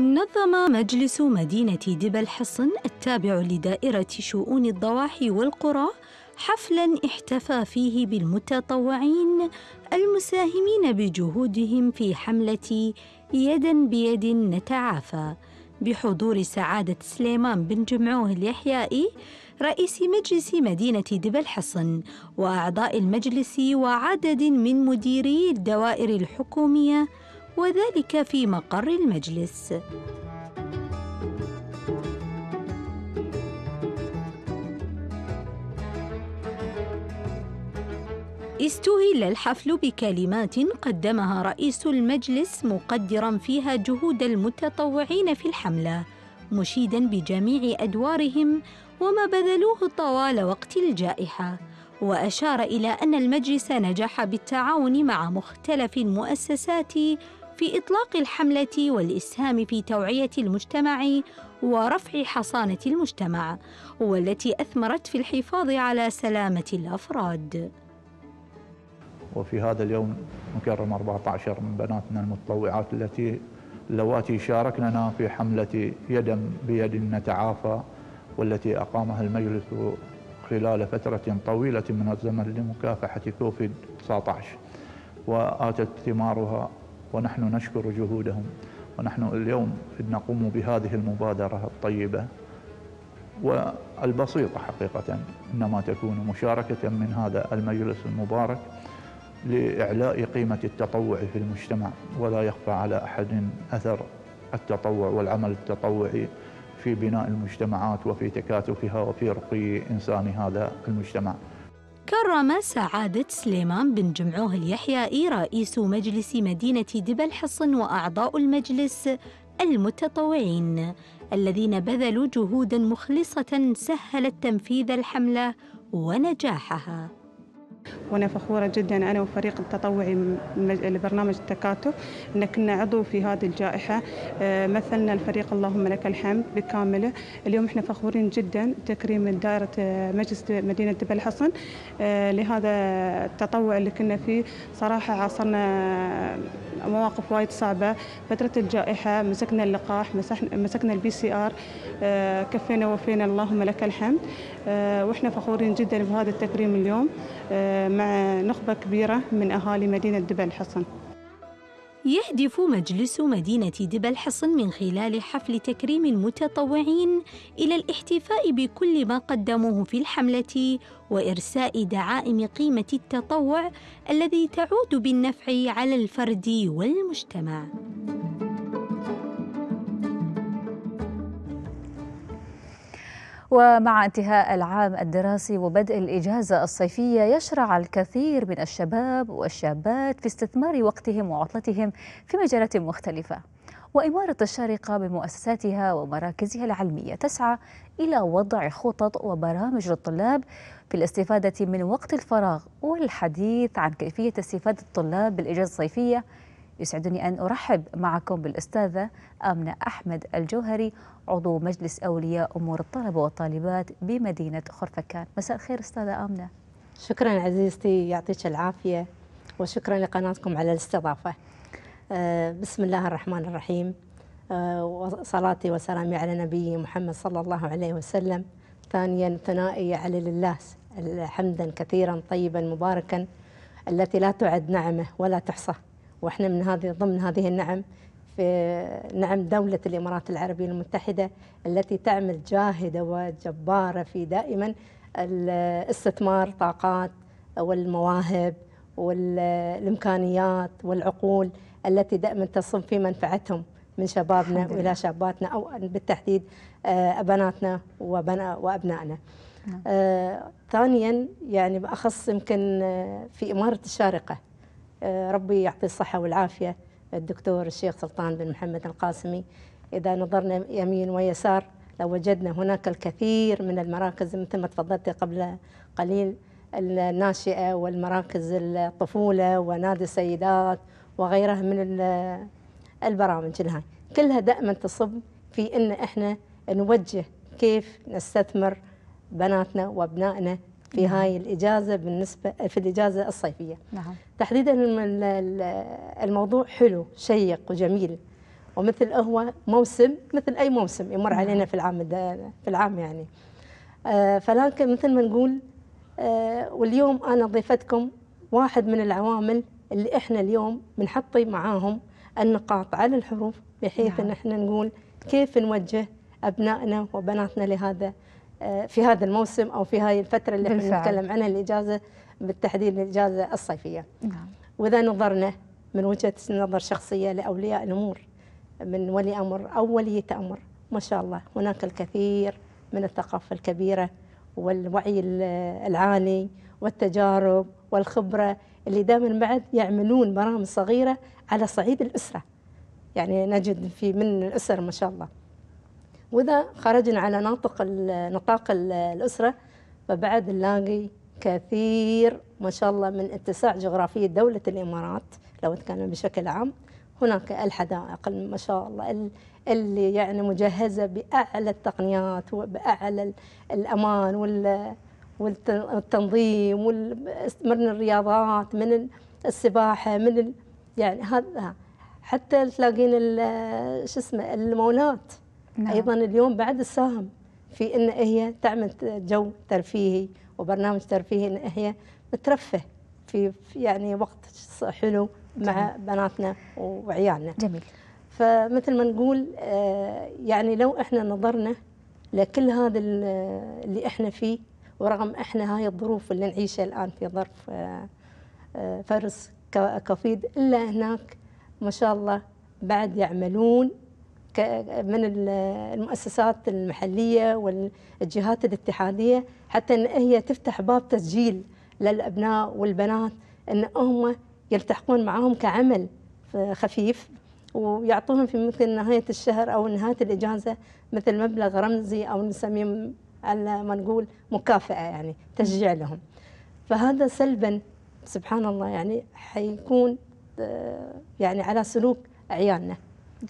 نظم مجلس مدينة دبا الحصن التابع لدائرة شؤون الضواحي والقرى حفلا احتفى فيه بالمتطوعين المساهمين بجهودهم في حملة يدا بيد نتعافى بحضور سعادة سليمان بن جمعوه اليحيائي رئيس مجلس مدينة دبا الحصن وأعضاء المجلس وعدد من مديري الدوائر الحكومية وذلك في مقر المجلس استهل الحفل بكلمات قدمها رئيس المجلس مقدرا فيها جهود المتطوعين في الحمله مشيدا بجميع ادوارهم وما بذلوه طوال وقت الجائحه واشار الى ان المجلس نجح بالتعاون مع مختلف المؤسسات في إطلاق الحملة والإسهام في توعية المجتمع ورفع حصانة المجتمع، والتي أثمرت في الحفاظ على سلامة الأفراد. وفي هذا اليوم نكرم 14 من بناتنا المتطوعات التي اللواتي شاركننا في حملة يدا بيد نتعافى والتي أقامها المجلس خلال فترة طويلة من الزمن لمكافحة كوفيد 19 وآتت ثمارها ونحن نشكر جهودهم ونحن اليوم نقوم بهذه المبادرة الطيبة والبسيطة حقيقة إنما تكون مشاركة من هذا المجلس المبارك لإعلاء قيمة التطوع في المجتمع ولا يخفى على أحد أثر التطوع والعمل التطوعي في بناء المجتمعات وفي تكاتفها وفي رقي إنسان هذا المجتمع كرم سعادة سليمان بن جمعوه اليحيائي رئيس مجلس مدينة دبل حصن وأعضاء المجلس المتطوعين الذين بذلوا جهودا مخلصة سهلت تنفيذ الحملة ونجاحها وانا فخوره جدا انا وفريق التطوعي لبرنامج التكاتف ان كنا عضو في هذه الجائحه آه، مثلنا الفريق اللهم لك الحمد بكامله اليوم احنا فخورين جدا بتكريم دائره آه، مجلس مدينه جبل حصن آه، لهذا التطوع اللي كنا فيه صراحه عاصرنا مواقف وايد صعبه فتره الجائحه مسكنا اللقاح مسكنا البي سي ار كفينا وفينا اللهم لك الحمد واحنا فخورين جدا بهذا التكريم اليوم مع نخبة كبيرة من أهالي مدينة دبل حصن يهدف مجلس مدينة دبل حصن من خلال حفل تكريم المتطوعين إلى الاحتفاء بكل ما قدموه في الحملة وإرساء دعائم قيمة التطوع الذي تعود بالنفع على الفرد والمجتمع. ومع انتهاء العام الدراسي وبدء الإجازة الصيفية يشرع الكثير من الشباب والشابات في استثمار وقتهم وعطلتهم في مجالات مختلفة وإمارة الشارقة بمؤسساتها ومراكزها العلمية تسعى إلى وضع خطط وبرامج للطلاب في الاستفادة من وقت الفراغ والحديث عن كيفية استفادة الطلاب بالإجازة الصيفية يسعدني أن أرحب معكم بالأستاذة آمنة أحمد الجوهري عضو مجلس أولياء أمور الطلبة والطالبات بمدينة خرفكان مساء الخير أستاذة آمنة شكرا عزيزتي يعطيك العافية وشكرا لقناتكم على الاستضافة آه، بسم الله الرحمن الرحيم آه، وصلاتي وسلامي على نبي محمد صلى الله عليه وسلم ثانيا ثنائي على لله حمدا كثيرا طيبا مباركا التي لا تعد نعمه ولا تحصى واحنا من هذه ضمن هذه النعم في نعم دولة الإمارات العربية المتحدة التي تعمل جاهدة وجبارة في دائما استثمار طاقات والمواهب والإمكانيات والعقول التي دائما تصب في منفعتهم من شبابنا وإلى شاباتنا أو بالتحديد آه، بناتنا وأبنائنا نعم. آه، ثانيا يعني بأخص يمكن آه، في إمارة الشارقة آه، ربي يعطي الصحة والعافية الدكتور الشيخ سلطان بن محمد القاسمي إذا نظرنا يمين ويسار لوجدنا لو هناك الكثير من المراكز مثل ما تفضلت قبل قليل الناشئة والمراكز الطفولة ونادي السيدات وغيرها من البرامج الهاي كلها دائما تصب في ان احنا نوجه كيف نستثمر بناتنا وابنائنا في نعم. هاي الإجازة بالنسبة في الإجازة الصيفية نعم. تحديدا الموضوع حلو شيق وجميل ومثل هو موسم مثل أي موسم يمر نعم. علينا في العام في العام يعني آه، فلكن مثل ما نقول آه، واليوم أنا ضيفتكم واحد من العوامل اللي إحنا اليوم بنحطي معاهم النقاط على الحروف بحيث نعم. أن إحنا نقول كيف نوجه أبنائنا وبناتنا لهذا آه، في هذا الموسم او في هاي الفتره اللي احنا نتكلم عنها الاجازه بالتحديد الاجازه الصيفيه. نعم. واذا نظرنا من وجهه نظر شخصيه لاولياء الامور من ولي امر او وليه امر ما شاء الله هناك الكثير من الثقافه الكبيره والوعي العالي والتجارب والخبره اللي دائما بعد يعملون برامج صغيره على صعيد الاسره. يعني نجد في من الاسر ما شاء الله واذا خرجنا على ناطق نطاق الاسره فبعد نلاقي كثير ما شاء الله من اتساع جغرافيه دوله الامارات لو نتكلم بشكل عام هناك الحدائق ما شاء الله اللي يعني مجهزه باعلى التقنيات وباعلى الامان وال والتنظيم من الرياضات من السباحه من يعني هذا حتى تلاقين شو اسمه المولات نعم. أيضا اليوم بعد الساهم في أن هي تعمل جو ترفيهي وبرنامج ترفيهي أن هي مترفه في يعني وقت حلو جميل. مع بناتنا وعيالنا جميل فمثل ما نقول آه، يعني لو احنا نظرنا لكل هذا آه، اللي احنا فيه ورغم احنا هاي الظروف اللي نعيشها الان في ظرف آه، فرس كفيد الا هناك ما شاء الله بعد يعملون من المؤسسات المحليه والجهات الاتحاديه حتى ان هي تفتح باب تسجيل للابناء والبنات ان هم يلتحقون معهم كعمل خفيف ويعطوهم في مثل نهايه الشهر او نهايه الاجازه مثل مبلغ رمزي او نسميه على ما نقول مكافاه يعني تشجيع لهم فهذا سلبا سبحان الله يعني حيكون آه، يعني على سلوك عيالنا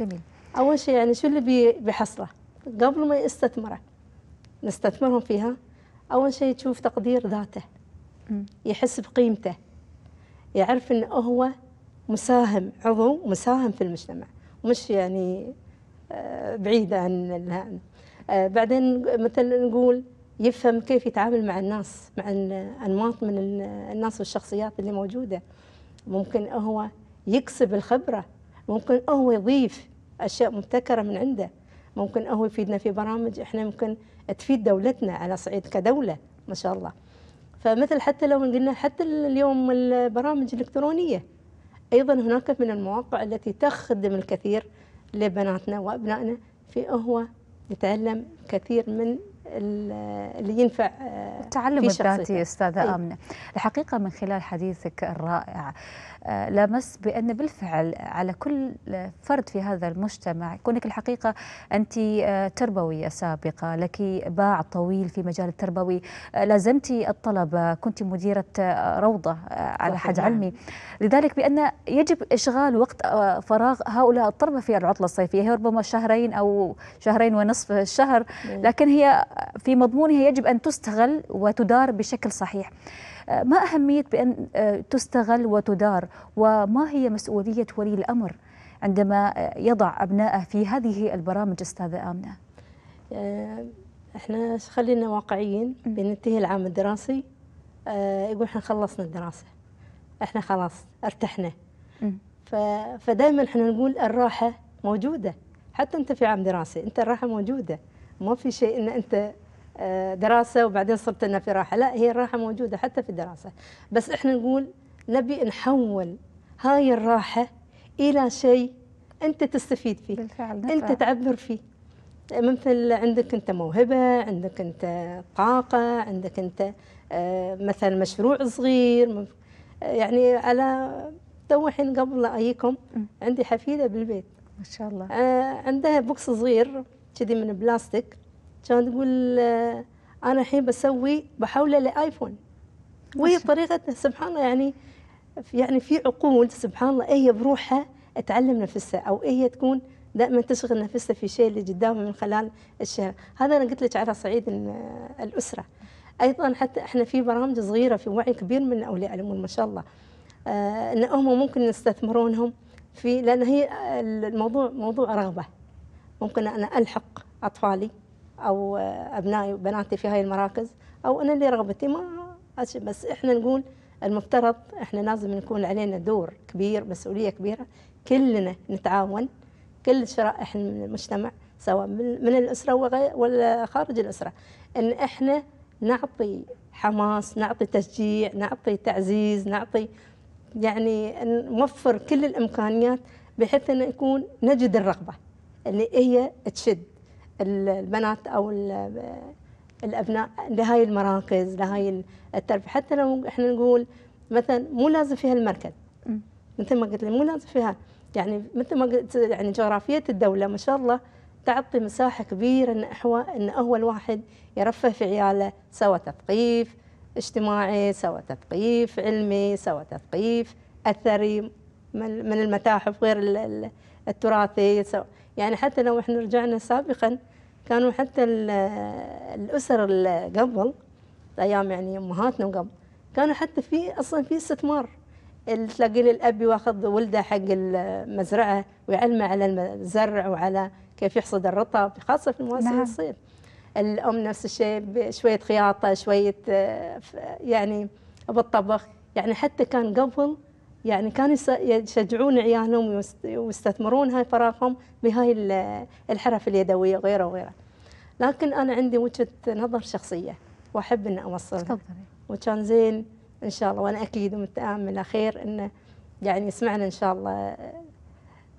جميل أول شيء يعني شو اللي بيحصله قبل ما يستثمره نستثمرهم فيها أول شيء تشوف تقدير ذاته يحس بقيمته يعرف أنه هو مساهم عضو مساهم في المجتمع مش يعني آه، بعيدة عن آه، بعدين مثلا نقول يفهم كيف يتعامل مع الناس مع الأنماط من الناس والشخصيات اللي موجودة ممكن هو يكسب الخبرة ممكن هو يضيف اشياء مبتكره من عنده ممكن هو يفيدنا في برامج احنا ممكن تفيد دولتنا على صعيد كدوله ما شاء الله فمثل حتى لو قلنا حتى اليوم البرامج الالكترونيه ايضا هناك من المواقع التي تخدم الكثير لبناتنا وابنائنا في هو يتعلم كثير من اللي ينفع آه، التعلم الذاتي استاذه ايه؟ امنه الحقيقه من خلال حديثك الرائع آه، لمس بان بالفعل على كل فرد في هذا المجتمع كونك الحقيقه انت آه، تربويه سابقه لك باع طويل في مجال التربوي لازمتي الطلبه كنت مديره روضه على حد نعم. علمي لذلك بان يجب اشغال وقت فراغ هؤلاء الطلبه في العطله الصيفيه هي ربما شهرين او شهرين ونصف الشهر إيه. لكن هي في مضمونها يجب أن تستغل وتدار بشكل صحيح آه، ما أهمية بأن آه، تستغل وتدار وما هي مسؤولية ولي الأمر عندما آه، يضع أبنائه في هذه البرامج أستاذة آمنة احنا خلينا واقعيين بننتهي العام الدراسي يقول احنا خلصنا الدراسة احنا خلاص ارتحنا فدائما احنا نقول الراحة موجودة حتى انت في عام دراسي انت الراحة موجودة ما في شيء ان انت آه، دراسه وبعدين صرت لنا في راحه لا هي الراحه موجوده حتى في الدراسه بس احنا نقول نبي نحول هاي الراحه الى شيء انت تستفيد فيه بالفعل انت تعبر فيه مثل عندك انت موهبه عندك انت طاقه عندك انت آه، مثلا مشروع صغير يعني على تو الحين قبل اجيكم عندي حفيده بالبيت ما شاء الله آه، عندها بوكس صغير كذي من بلاستيك كانت تقول آه، انا الحين بسوي بحوله لايفون وهي طريقة سبحان الله يعني يعني في عقول سبحان الله هي بروحها تعلم نفسها او هي تكون دائما تشغل نفسها في شيء اللي قدامها من خلال الشهر هذا انا قلت لك على صعيد الاسره ايضا حتى احنا في برامج صغيره في وعي كبير من اولياء الامور ما شاء الله آه ان هم ممكن يستثمرونهم في لان هي آه، الموضوع موضوع رغبه ممكن أنا ألحق أطفالي أو أبنائي وبناتي في هاي المراكز أو أنا اللي رغبتي ما بس إحنا نقول المفترض إحنا لازم نكون علينا دور كبير مسؤولية كبيرة كلنا نتعاون كل شرائح من المجتمع سواء من الأسرة ولا خارج الأسرة إن إحنا نعطي حماس نعطي تشجيع نعطي تعزيز نعطي يعني نوفر كل الإمكانيات بحيث أن يكون نجد الرغبة اللي هي تشد البنات او الابناء لهاي المراكز لهاي التربيه حتى لو احنا نقول مثلا مو لازم فيها المركز مثل ما قلت لي مو لازم فيها يعني مثل ما قلت يعني جغرافيه الدوله ما شاء الله تعطي مساحه كبيره ان هو ان هو الواحد يرفه في عياله سواء تثقيف اجتماعي سواء تثقيف علمي سواء تثقيف اثري من المتاحف غير التراثي سواء يعني حتى لو احنا رجعنا سابقا كانوا حتى الأسر اللي قبل أيام يعني أمهاتنا وقبل كانوا حتى في أصلا في استثمار تلاقين الأب واخذ ولده حق المزرعة ويعلمه على الزرع وعلى كيف يحصد الرطب خاصة في مواسم نعم. الصيف الأم نفس الشيء شوية خياطة شوية آه، يعني بالطبخ يعني حتى كان قبل يعني كانوا يشجعون عيالهم ويستثمرون هاي فراغهم بهاي الحرف اليدويه وغيره وغيره لكن انا عندي وجهه نظر شخصيه واحب ان اوصلها وكان زين ان شاء الله وانا اكيد ومتأمل خير انه يعني يسمعنا ان شاء الله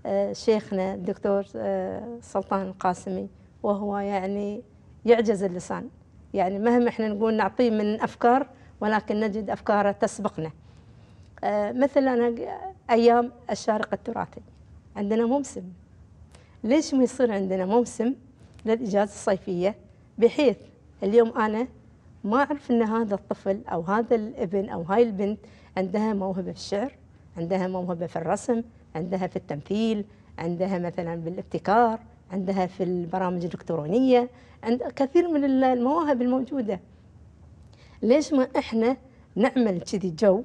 آه، شيخنا الدكتور آه، سلطان القاسمي وهو يعني يعجز اللسان يعني مهما احنا نقول نعطيه من افكار ولكن نجد افكاره تسبقنا آه، مثلا ايام الشارقه التراثي عندنا موسم ليش ما يصير عندنا موسم للاجازه الصيفيه بحيث اليوم انا ما اعرف ان هذا الطفل او هذا الابن او هاي البنت عندها موهبه في الشعر عندها موهبه في الرسم عندها في التمثيل عندها مثلا بالابتكار عندها في البرامج الالكترونيه عند كثير من المواهب الموجوده ليش ما احنا نعمل كذي جو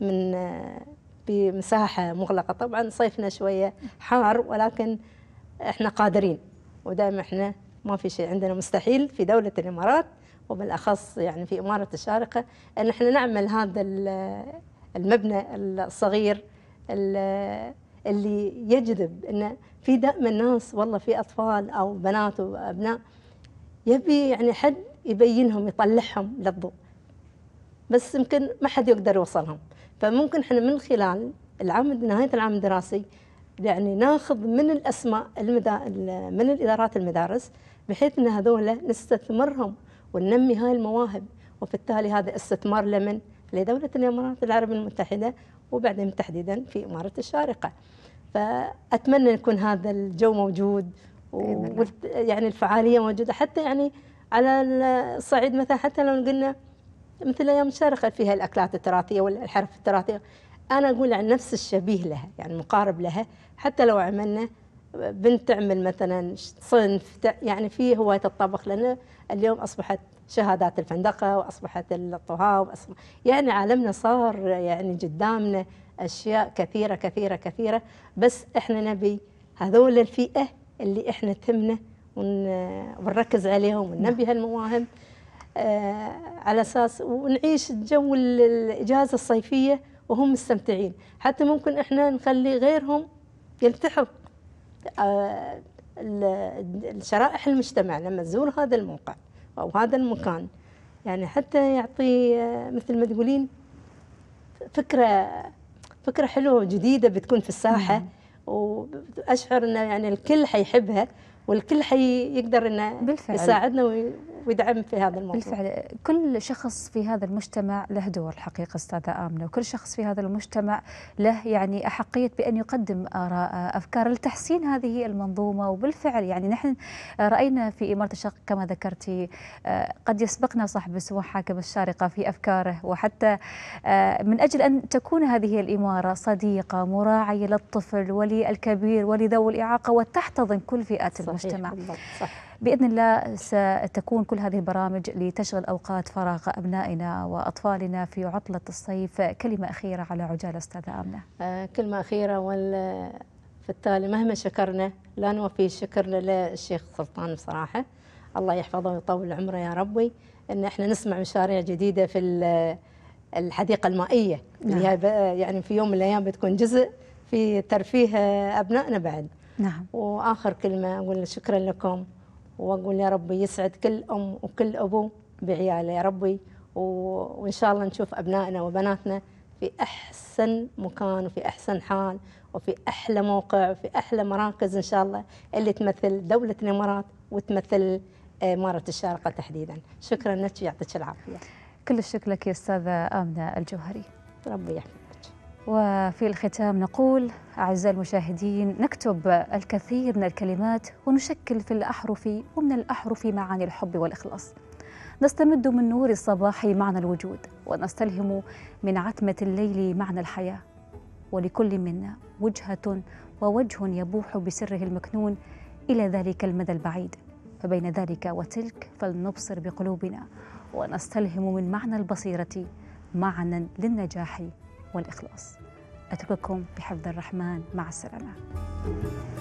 من بمساحة مغلقة طبعا صيفنا شوية حار ولكن احنا قادرين ودائما احنا ما في شيء عندنا مستحيل في دولة الإمارات وبالأخص يعني في إمارة الشارقة أن احنا نعمل هذا المبنى الصغير اللي يجذب أن في دائما ناس والله في أطفال أو بنات وأبناء يبي يعني حد يبينهم يطلعهم للضوء بس يمكن ما حد يقدر يوصلهم فممكن احنا من خلال العام نهايه العام الدراسي يعني ناخذ من الاسماء المدا... من الادارات المدارس بحيث ان هذول نستثمرهم وننمي هاي المواهب وبالتالي هذا استثمار لمن؟ لدوله الامارات العربيه المتحده وبعدين تحديدا في اماره الشارقه. فاتمنى يكون هذا الجو موجود و... يعني الفعاليه موجوده حتى يعني على الصعيد مثلا حتى لو قلنا مثل ايام شرقت فيها الاكلات التراثيه والحرف التراثيه انا اقول عن نفس الشبيه لها يعني مقارب لها حتى لو عملنا بنت تعمل مثلا صنف يعني في هوايه الطبخ لان اليوم اصبحت شهادات الفندقه واصبحت الطهاو يعني عالمنا صار يعني قدامنا اشياء كثيره كثيره كثيره بس احنا نبي هذول الفئه اللي احنا تهمنا ونركز عليهم ونبي هالمواهب آه، على اساس ونعيش جو الاجازه الصيفيه وهم مستمتعين حتى ممكن احنا نخلي غيرهم يلتحق آه، الشرائح المجتمع لما تزور هذا الموقع او هذا المكان يعني حتى يعطي آه، مثل ما تقولين فكره فكره حلوه وجديده بتكون في الساحه واشعر انه يعني الكل حيحبها والكل حي يقدر انه بالفعل. يساعدنا ويدعم في هذا الموضوع بالفعل كل شخص في هذا المجتمع له دور الحقيقه استاذه امنه وكل شخص في هذا المجتمع له يعني احقيه بان يقدم اراء افكار لتحسين هذه المنظومه وبالفعل يعني نحن راينا في اماره الشرق كما ذكرتي آه، قد يسبقنا صاحب السمو حاكم الشارقه في افكاره وحتى آه، من اجل ان تكون هذه الاماره صديقه مراعيه للطفل وللكبير ولذوي الاعاقه وتحتضن كل فئات صح. المجتمع باذن الله ستكون كل هذه البرامج لتشغل اوقات فراغ ابنائنا واطفالنا في عطله الصيف كلمه اخيره على عجاله استاذه امنه آه كلمه اخيره وال التالي مهما شكرنا لا نوفي شكرنا للشيخ سلطان بصراحه الله يحفظه ويطول عمره يا ربي ان احنا نسمع مشاريع جديده في الحديقه المائيه نعم. اللي يعني, يعني في يوم من الايام بتكون جزء في ترفيه ابنائنا بعد نعم واخر كلمه اقول شكرا لكم واقول يا ربي يسعد كل ام وكل ابو بعياله يا ربي وان شاء الله نشوف ابنائنا وبناتنا في احسن مكان وفي احسن حال وفي احلى موقع وفي احلى مراكز ان شاء الله اللي تمثل دوله الامارات وتمثل آه، اماره الشارقه تحديدا شكرا لك ويعطيك العافيه كل الشكر لك يا استاذه امنه الجوهري ربي يحفظك وفي الختام نقول أعزائي المشاهدين نكتب الكثير من الكلمات ونشكل في الأحرف ومن الأحرف معاني الحب والإخلاص نستمد من نور الصباح معنى الوجود ونستلهم من عتمة الليل معنى الحياة ولكل منا وجهة ووجه يبوح بسره المكنون إلى ذلك المدى البعيد فبين ذلك وتلك فلنبصر بقلوبنا ونستلهم من معنى البصيرة معنى للنجاح والإخلاص أترككم بحفظ الرحمن مع السلامة